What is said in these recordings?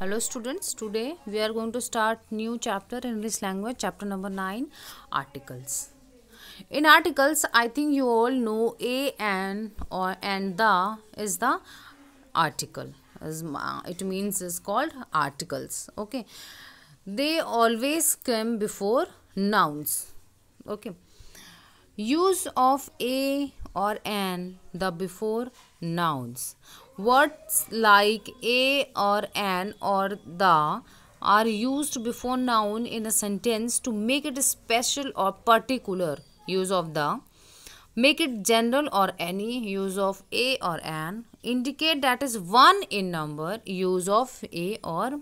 hello students today we are going to start new chapter in english language chapter number 9 articles in articles i think you all know a and or and the is the article it means is called articles okay they always come before nouns okay use of a or an the before nouns. Words like a or an or the are used before noun in a sentence to make it special or particular use of the make it general or any use of a or an indicate that is one in number use of a or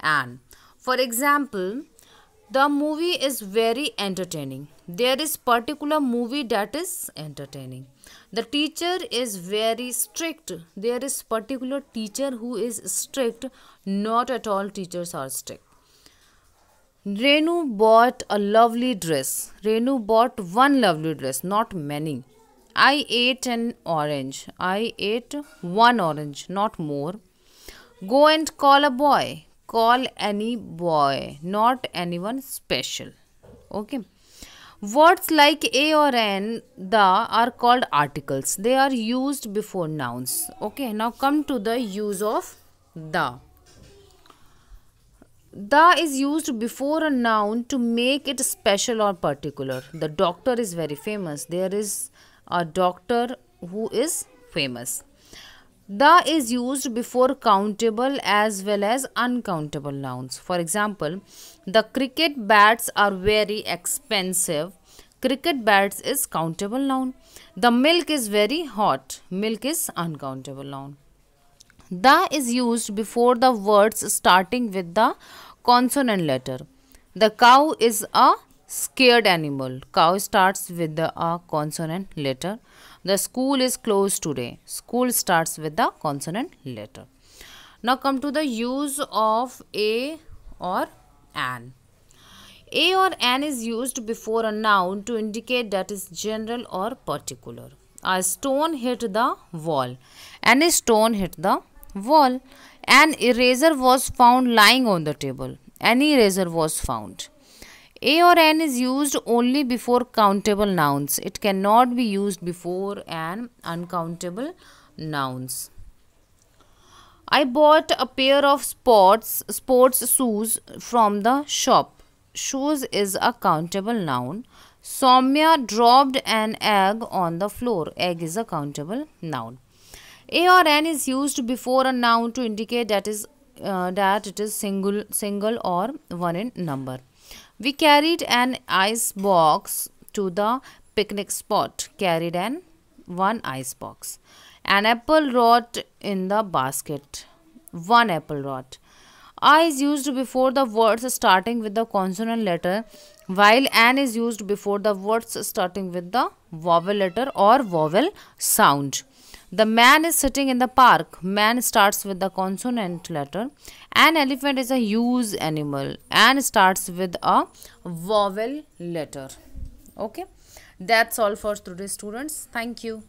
an for example the movie is very entertaining there is particular movie that is entertaining the teacher is very strict there is particular teacher who is strict not at all teachers are strict Renu bought a lovely dress. Renu bought one lovely dress, not many. I ate an orange. I ate one orange, not more. Go and call a boy call any boy not anyone special okay words like a or an the are called articles they are used before nouns okay now come to the use of the the is used before a noun to make it special or particular the doctor is very famous there is a doctor who is famous the is used before countable as well as uncountable nouns. For example, the cricket bats are very expensive. Cricket bats is countable noun. The milk is very hot. Milk is uncountable noun. The is used before the words starting with the consonant letter. The cow is a scared animal. Cow starts with the a consonant letter. The school is closed today. School starts with the consonant letter. Now come to the use of a or an. A or an is used before a noun to indicate that is general or particular. A stone hit the wall. Any stone hit the wall. An eraser was found lying on the table. An eraser was found. A or N is used only before countable nouns. It cannot be used before an uncountable nouns. I bought a pair of sports sports shoes from the shop. Shoes is a countable noun. Somya dropped an egg on the floor. Egg is a countable noun. A or N is used before a noun to indicate that is uh, that it is single single or one in number. We carried an ice box to the picnic spot. Carried an one ice box. An apple rot in the basket. One apple rot. I is used before the words starting with the consonant letter while an is used before the words starting with the vowel letter or vowel sound. The man is sitting in the park. Man starts with the consonant letter. An elephant is a huge animal and starts with a vowel letter. Okay. That's all for today students. Thank you.